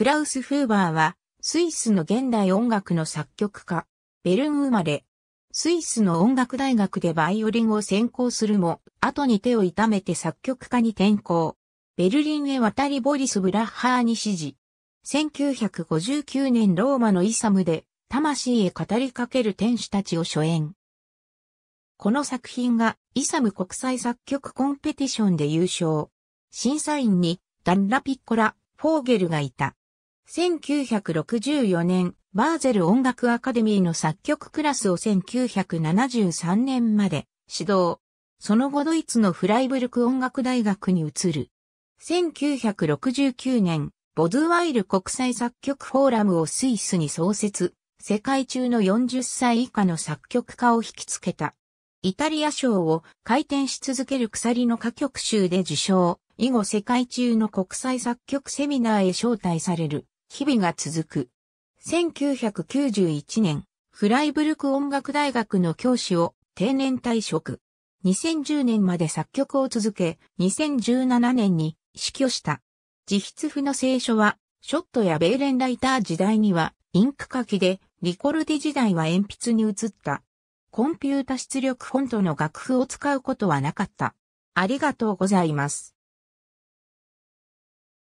クラウス・フーバーは、スイスの現代音楽の作曲家、ベルン生まれ。スイスの音楽大学でバイオリンを専攻するも、後に手を痛めて作曲家に転向。ベルリンへ渡りボリス・ブラッハーに指示。1959年ローマのイサムで、魂へ語りかける天使たちを初演。この作品がイサム国際作曲コンペティションで優勝。審査員にダンラ・ピッコラ、フォーゲルがいた。1964年、バーゼル音楽アカデミーの作曲クラスを1973年まで指導。その後ドイツのフライブルク音楽大学に移る。1969年、ボズワイル国際作曲フォーラムをスイスに創設、世界中の40歳以下の作曲家を引きつけた。イタリア賞を回転し続ける鎖の歌曲集で受賞、以後世界中の国際作曲セミナーへ招待される。日々が続く。1991年、フライブルク音楽大学の教師を定年退職。2010年まで作曲を続け、2017年に死去した。自筆譜の聖書は、ショットやベーレンライター時代にはインク書きで、リコルディ時代は鉛筆に移った。コンピュータ出力フォントの楽譜を使うことはなかった。ありがとうございます。